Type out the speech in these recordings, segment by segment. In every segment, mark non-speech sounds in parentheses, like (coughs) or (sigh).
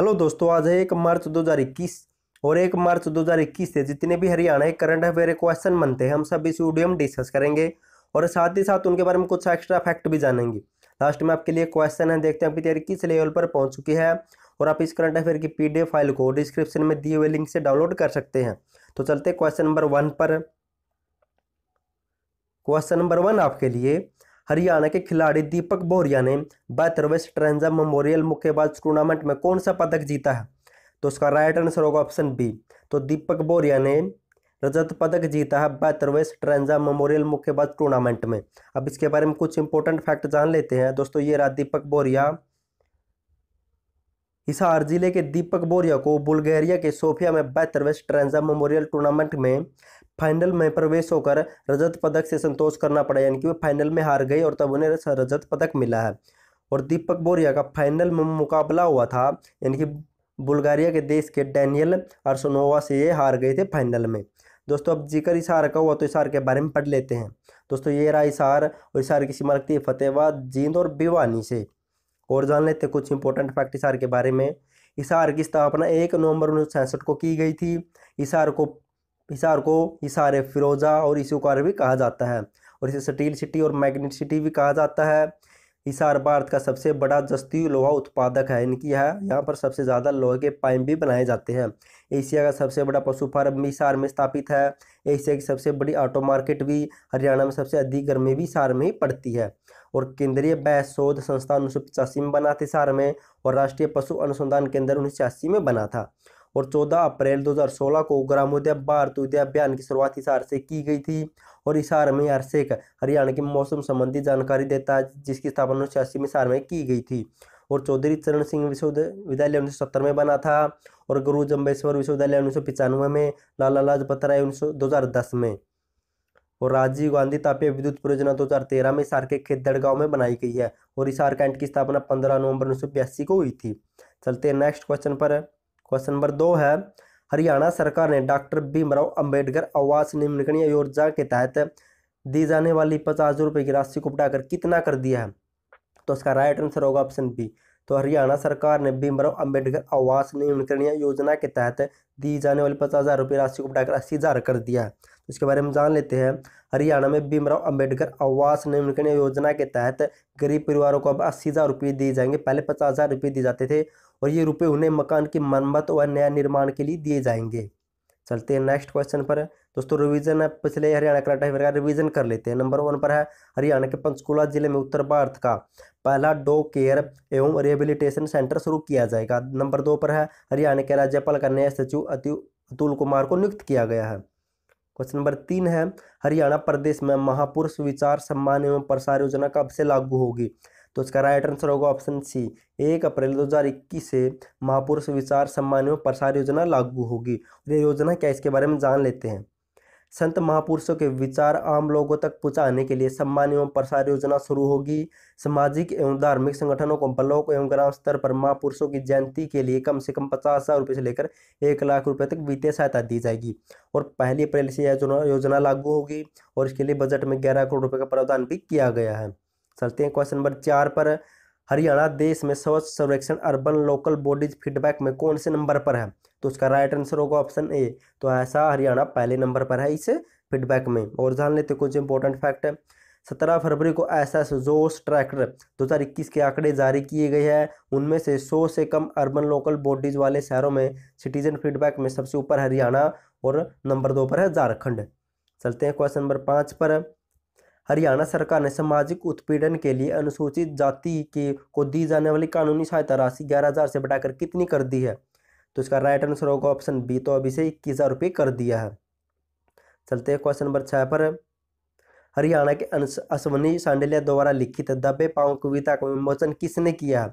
hello दोस्तों आज है एक मार्च 2021 और एक मार्च 2021 से जितने भी हरियाणा के करंट अफेयर क्वेश्चन बनते हैं हम सब इस वीडियो में डिस्कस करेंगे और साथ ही साथ उनके बारे में कुछ एक्स्ट्रा फैक्ट भी जानेंगे लास्ट में आपके लिए क्वेश्चन है देखते हैं आपकी तैयारी किस लेवल पर पहुंच चुकी है और आप इस करंट अफेयर की पी फाइल को डिस्क्रिप्शन में दिए हुए लिंक से डाउनलोड कर सकते हैं तो चलते क्वेश्चन नंबर वन पर क्वेश्चन नंबर वन आपके लिए हरियाणा के खिलाड़ी दीपक बोरिया ने बहत्तरवें स्ट्रेंजा मेमोरियल मुक्केबाज टूर्नामेंट में कौन सा पदक जीता है तो उसका राइट आंसर होगा ऑप्शन बी तो दीपक बोरिया ने रजत पदक जीता है बहत्तरवें स्ट्रेंजा मेमोरियल मुक्केबाज टूर्नामेंट में अब इसके बारे में कुछ इंपॉर्टेंट फैक्ट जान लेते हैं दोस्तों ये रहा दीपक बोरिया हिसार जिले के दीपक बोरिया को बुल्गारिया के सोफिया में बहत्तरवें स्ट्रेंजा मेमोरियल टूर्नामेंट में फाइनल में प्रवेश होकर रजत पदक से संतोष करना पड़ा यानी कि वो फाइनल में हार गई और तब उन्हें रजत पदक मिला है और दीपक बोरिया का फाइनल में मुकाबला हुआ था यानी कि बुल्गारिया के देश के डैनियल अर्सोनोवा से ये हार गए थे फाइनल में दोस्तों अब जिक्र इशार का हुआ तो इशार के बारे में पढ़ लेते हैं दोस्तों ये रहा इशार और इशार की सीमा लगती है फतेहबाद जींद और भिवानी से और जान लेते हैं कुछ इंपॉर्टेंट फैक्ट इशार के बारे में इशार की स्थापना एक नवंबर उन्नीस को की गई थी इशार को हिसार को हिसार फिरोजा और इसूकार भी कहा जाता है और इसे स्टील सिटी और मैग्नेट सिटी भी कहा जाता है हिसार भारत का सबसे बड़ा जस्ती लोहा उत्पादक है इनकी है यहाँ पर सबसे ज़्यादा लोहे के पाइप भी बनाए जाते हैं एशिया का सबसे बड़ा पशु फार्म हिसार में स्थापित है एशिया की सबसे बड़ी ऑटो मार्केट भी हरियाणा में सबसे अधिक गर्मी भी हिसार में ही पड़ती है और केंद्रीय बहस शोध संस्थान उन्नीस में बना था हिसार में और राष्ट्रीय पशु अनुसंधान केंद्र उन्नीस में बना था और 14 अप्रैल 2016 को ग्रामोदय भारत उदय अभियान की शुरुआत हिसार से की गई थी और हिसार में हरसेक हरियाणा के मौसम संबंधी जानकारी देता है जिसकी स्थापना उन्नीस छियासी में हिसार में की गई थी और चौधरी चरण सिंह विश्वविद्यालय उन्नीस सौ सत्तर में बना था और गुरु जम्बेश्वर विश्वविद्यालय उन्नीस सौ पिचानवे में लाला लाजपत राय उन्नीस सौ दो हज़ार दस में और राजीव गांधी तापीय विद्युत परियोजना दो हजार तेरह में हिसार के खेतदड़ गांव में बनाई गई है और हिसार कैंट की स्थापना पंद्रह नवंबर उन्नीस सौ बयासी को हुई थी चलते हैं नेक्स्ट क्वेश्चन पर क्वेश्चन नंबर दो है हरियाणा सरकार ने डॉक्टर भीमराव अंबेडकर आवास निम्नकरणीय योजना के तहत दी जाने वाली पचास हज़ार रुपये की राशि को बढ़ाकर कितना कर दिया है तो इसका राइट आंसर होगा ऑप्शन बी तो हरियाणा सरकार ने भीमराव अंबेडकर आवास निम्नकरणीय योजना के तहत दी जाने वाली पचास हज़ार रुपये राशि को बढ़ाकर अस्सी हज़ार कर दिया है तो इसके बारे में जान लेते हैं हरियाणा में भीमराव अंबेडकर आवास निम्नकरणीय योजना के तहत गरीब परिवारों को अब अस्सी हज़ार रुपये दिए जाएंगे पहले पचास हज़ार रुपये दिए जाते थे और ये रुपये उन्हें मकान की मरम्मत और नया निर्माण के लिए दिए जाएंगे चलते हैं नेक्स्ट क्वेश्चन पर दोस्तों रिवीजन है पिछले हरियाणा कराटा टाइप का रिवीजन कर लेते हैं नंबर वन पर है हरियाणा के पंचकुला जिले में उत्तर भारत का पहला डो केयर एवं रिहेबिलिटेशन सेंटर शुरू किया जाएगा नंबर दो पर है हरियाणा के राज्यपाल का नया सचिव अतुल कुमार को नियुक्त किया गया है क्वेश्चन नंबर तीन है हरियाणा प्रदेश में महापुरुष विचार सम्मान एवं प्रसार योजना कब से लागू होगी तो इसका राइट आंसर होगा ऑप्शन सी एक अप्रैल 2021 से महापुरुष विचार सम्मान एवं प्रसार योजना लागू होगी और ये योजना क्या इसके बारे में जान लेते हैं संत महापुरुषों के विचार आम लोगों तक पहुँचाने के लिए सम्मान एवं प्रसार योजना शुरू होगी सामाजिक एवं धार्मिक संगठनों को ब्लॉक एवं ग्राम स्तर पर महापुरुषों की जयंती के लिए कम से कम पचास हज़ार रुपये से लेकर एक लाख रुपए तक वित्तीय सहायता दी जाएगी और पहली अप्रैल से यह योजना लागू होगी और इसके लिए बजट में ग्यारह करोड़ रुपये का प्रावधान भी किया गया है चलते हैं क्वेश्चन नंबर चार पर हरियाणा देश में स्वच्छ सर्वेक्षण अर्बन लोकल बॉडीज फीडबैक में कौन से नंबर पर है तो उसका राइट आंसर होगा ऑप्शन ए तो ऐसा हरियाणा पहले नंबर पर है इस फीडबैक में और जान लेते कुछ इंपॉर्टेंट फैक्ट है सत्रह फरवरी को एस एस जोश ट्रैकर दो हज़ार इक्कीस के आंकड़े जारी किए गए हैं उनमें से सौ से कम अर्बन लोकल बॉडीज वाले शहरों में सिटीजन फीडबैक में सबसे ऊपर हरियाणा और नंबर दो पर है झारखंड चलते हैं क्वेश्चन नंबर पाँच पर हरियाणा सरकार ने सामाजिक उत्पीड़न के लिए अनुसूचित जाति के को दी जाने वाली कानूनी सहायता राशि ग्यारह हज़ार से बढ़ाकर कितनी कर दी है तो इसका राइट आंसर होगा ऑप्शन बी तो अभी से इक्कीस हज़ार रुपये कर दिया है चलते हैं क्वेश्चन नंबर छः पर हरियाणा के अश्वनी सांडेलिया द्वारा लिखित दबे पाँव कविता का विमोचन किसने किया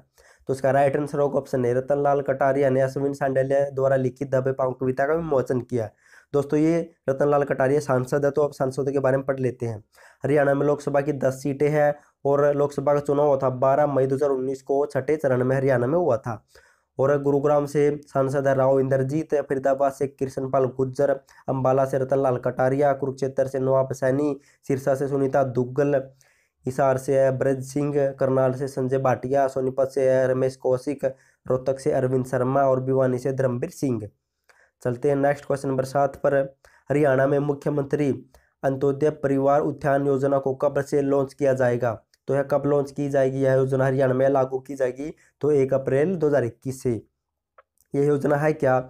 तो इसका राइट आंसर होगा ऑप्शन ए रतन लाल कटारिया ने अश्विन सांडल्या द्वारा लिखित दबे पाँव कविता का विमोचन किया दोस्तों ये रतन लाल कटारिया सांसद है तो अब सांसदों के बारे में पढ़ लेते हैं हरियाणा में लोकसभा की दस सीटें हैं और लोकसभा का चुनाव हुआ था बारह मई उन्नीस को छठे चरण में हरियाणा में हुआ था और गुरुग्राम से सांसद है राव इंद्रजीत फरीदाबाद से कृष्ण पाल गुज्जर अम्बाला से रतन लाल कटारिया कुरुक्षेत्र से नवाब सैनी सिरसा से सुनीता दुग्गल हिसार से है ब्रज सिंह करनाल से संजय भाटिया सोनीपत से है रमेश कौशिक रोहतक से अरविंद शर्मा और भिवानी से धर्मवीर सिंह चलते हैं नेक्स्ट क्वेश्चन नंबर सात पर हरियाणा में मुख्यमंत्री अंत्योदय परिवार उत्थान योजना को कब से लॉन्च किया जाएगा तो यह कब लॉन्च की जाएगी यह योजना हरियाणा में लागू की जाएगी तो एक अप्रैल दो से यह योजना है क्या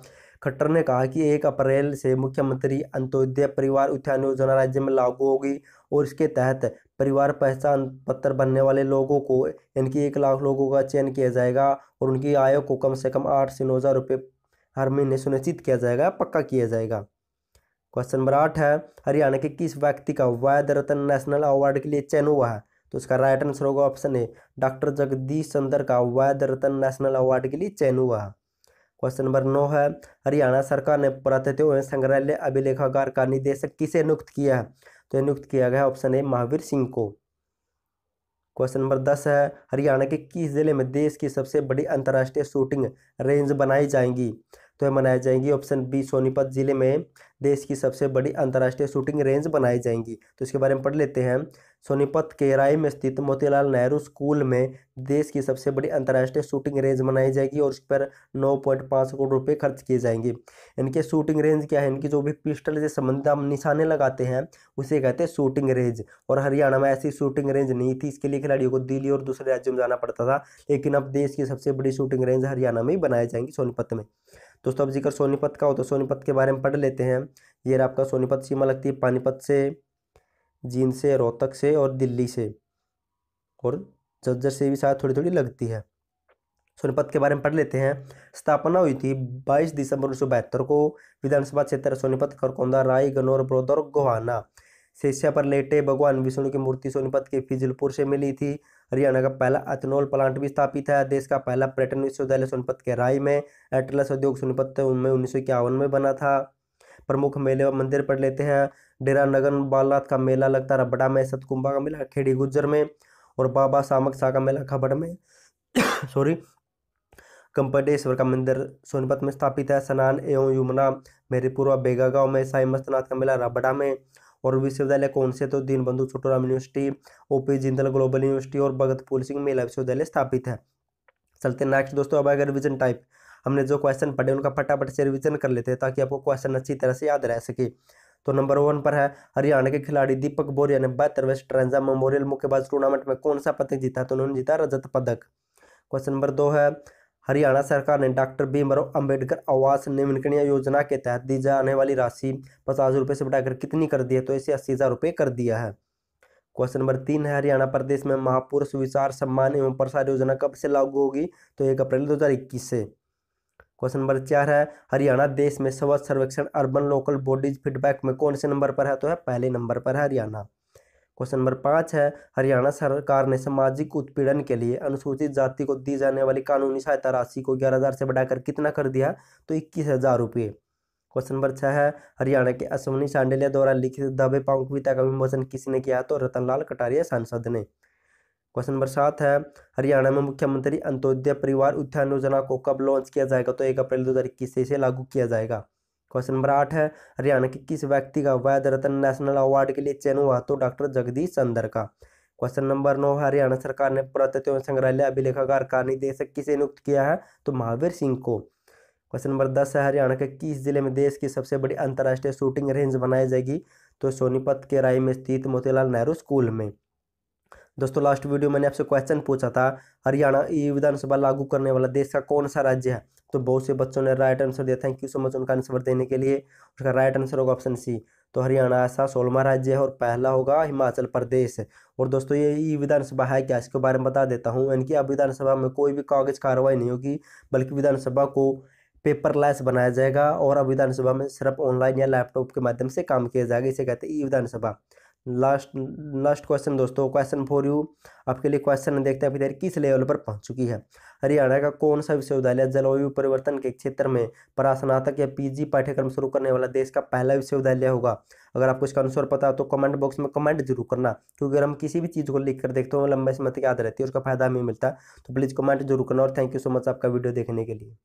खट्टर ने कहा कि एक अप्रैल से मुख्यमंत्री अंत्योदय परिवार उत्थान योजना राज्य में लागू होगी और इसके तहत परिवार पहचान पत्र बनने वाले लोगों को यानी कि एक लाख लोगों का चयन किया जाएगा और उनकी आय को कम से कम आठ से नौ हज़ार रुपये हर महीने सुनिश्चित किया जाएगा पक्का किया जाएगा क्वेश्चन नंबर आठ है हरियाणा के किस व्यक्ति का वैध रत्न नेशनल अवार्ड के लिए चयन हुआ है तो इसका राइट आंसर होगा option A doctor Jagdish Chandra का वैध रत्न नेशनल अवार्ड के लिए चयन हुआ है क्वेश्चन नंबर नौ है हरियाणा सरकार ने पुरातत्व एवं संग्रहालय अभिलेखागार का निदेशक किसे नियुक्त किया है तो नियुक्त किया गया ऑप्शन ए महावीर सिंह को क्वेश्चन नंबर दस है हरियाणा के किस जिले में देश की सबसे बड़ी अंतर्राष्ट्रीय शूटिंग रेंज बनाई जाएंगी तो मनाई जाएंगी ऑप्शन बी सोनीपत ज़िले में देश की सबसे बड़ी अंतर्राष्ट्रीय शूटिंग रेंज बनाई जाएंगी तो इसके बारे में पढ़ लेते हैं सोनीपत के राय में स्थित मोतीलाल नेहरू स्कूल में देश की सबसे बड़ी अंतर्राष्ट्रीय शूटिंग रेंज बनाई जाएगी और उस पर नौ पॉइंट पाँच करोड़ रुपए खर्च किए जाएंगे इनके शूटिंग रेंज क्या है इनकी जो भी पिस्टल से संबंधित हम निशाने लगाते हैं उसे कहते हैं शूटिंग रेंज और हरियाणा में ऐसी शूटिंग रेंज नहीं थी इसके लिए खिलाड़ियों को दिल्ली और दूसरे राज्यों में जाना पड़ता था लेकिन अब देश की सबसे बड़ी शूटिंग रेंज हरियाणा में ही बनाई जाएंगी सोनीपत में दोस्तों अब जिक्र सोनीपत का हो तो सोनीपत के बारे में पढ़ लेते हैं ये आपका सोनीपत सीमा लगती है पानीपत से जींद से रोहतक से और दिल्ली से और जज्जर से भी शायद थोड़ी थोड़ी लगती है सोनीपत के बारे में पढ़ लेते हैं स्थापना हुई थी 22 दिसंबर उन्नीस को विधानसभा क्षेत्र सोनीपत खरकोंदा गनौर बड़ौदा और गोहाना शीर्षा पर लेटे भगवान विष्णु की मूर्ति सोनीपत के फिजलपुर से मिली थी हरियाणा का पहला एथेनॉल प्लांट भी स्थापित है देश का पहला पर्यटन विश्वविद्यालय सोनीपत के राय में एटलस उद्योग सोनीपत में उन्नीस में बना था प्रमुख मेले और मंदिर पढ़ लेते हैं डेरा नगन बालनाथ का मेला लगता रबड़ा में सतकुंभा का मेला खेड़ी गुजर में और बाबा सामक शाह का मेला खबड़ में (coughs) सॉरी कंपटेश्वर का मंदिर सोनीपत में स्थापित है स्नान एवं यमुना मेरीपुर व बेगा गाँव में साई मस्तनाथ का मेला रबड़ा में और विश्वविद्यालय कौन से तो Deenbandhu Chhoturam university OP Jindal global university और भगत फूल सिंह मेला विश्वविद्यालय स्थापित है चलते नेक्स्ट दोस्तों अब अगर रिविजन टाइप हमने जो क्वेश्चन पढ़े उनका फटाफट से रिविजन कर लेते हैं ताकि आपको क्वेश्चन अच्छी तरह से याद रह सके तो नंबर वन पर है हरियाणा के खिलाड़ी दीपक बोरिया ने वेस्ट स्ट्रेंजा मेमोरियल मुक्केबाज टूर्नामेंट में कौन सा पदक जीता तो उन्होंने जीता रजत पदक क्वेश्चन नंबर दो है हरियाणा सरकार ने डॉक्टर भीमराव अंबेडकर आवास निम्न योजना के तहत दी जाने वाली राशि पचास रुपये से बढ़ाकर कितनी कर दी है तो इसे अस्सी हज़ार रुपये कर दिया है क्वेश्चन नंबर तीन है हरियाणा प्रदेश में महापुरुष विचार सम्मान एवं प्रसार योजना कब से लागू होगी तो एक अप्रैल दो से क्वेश्चन नंबर चार है हरियाणा देश में स्वच्छ सर्वेक्षण अर्बन लोकल बॉडीज फीडबैक में कौन से नंबर पर है तो है पहले नंबर पर है हरियाणा क्वेश्चन नंबर पाँच है हरियाणा सरकार ने सामाजिक उत्पीड़न के लिए अनुसूचित जाति को दी जाने वाली कानूनी सहायता राशि को ग्यारह हज़ार से बढ़ाकर कितना कर दिया तो इक्कीस हज़ार रुपये क्वेश्चन नंबर छः है हरियाणा के अश्वनी सांडेलिया द्वारा लिखित दबे पाओ कविता का विमोचन किसने किया तो रतनलाल कटारिया सांसद ने क्वेश्चन नंबर सात है हरियाणा में मुख्यमंत्री अंत्योदय परिवार उत्थान योजना को कब लॉन्च किया जाएगा तो एक अप्रैल दो हज़ार इक्कीस से इसे लागू किया जाएगा क्वेश्चन नंबर आठ है हरियाणा के किस व्यक्ति का वैध रत्न नेशनल अवार्ड के लिए चयन हुआ तो डॉक्टर जगदीश चंद्र का क्वेश्चन नंबर नौ हरियाणा सरकार ने पुरातत्व संग्रहालय अभिलेखागार का निदेशक किसे नियुक्त किया है तो महावीर सिंह को क्वेश्चन नंबर दस है हरियाणा के किस जिले में देश की सबसे बड़ी अंतर्राष्ट्रीय शूटिंग रेंज बनाई जाएगी तो सोनीपत के राय में स्थित मोतीलाल नेहरू स्कूल में दोस्तों लास्ट वीडियो मैंने आपसे क्वेश्चन पूछा था हरियाणा ई विधानसभा लागू करने वाला देश का कौन सा राज्य है तो बहुत से बच्चों ने राइट आंसर दिया थैंक यू सो मच उनका आंसर देने के लिए उसका राइट आंसर होगा ऑप्शन सी तो हरियाणा ऐसा सोलवा राज्य है और पहला होगा हिमाचल प्रदेश और दोस्तों ये ई विधानसभा है क्या इसके बारे में बता देता हूँ यानी कि अब विधानसभा में कोई भी कागज कार्रवाई नहीं होगी बल्कि विधानसभा को पेपरलेस बनाया जाएगा और अब विधानसभा में सिर्फ ऑनलाइन या लैपटॉप के माध्यम से काम किया जाएगा इसे कहते हैं ई विधानसभा लास्ट लास्ट क्वेश्चन दोस्तों क्वेश्चन फॉर यू आपके लिए क्वेश्चन देखते हैं विद्यार्थी किस लेवल पर पहुंच चुकी है हरियाणा का कौन सा विश्वविद्यालय जलवायु परिवर्तन के क्षेत्र में परास्नातक या पीजी पाठ्यक्रम शुरू करने वाला देश का पहला विश्वविद्यालय होगा अगर आपको इसका आंसर पता हो तो कमेंट बॉक्स में कमेंट जरूर करना क्योंकि अगर हम किसी भी चीज़ को लिख कर देखते हो लंबे समय तक याद रहती है उसका फायदा हमें मिलता है तो प्लीज़ कमेंट जरूर करना और थैंक यू सो मच आपका वीडियो देखने के लिए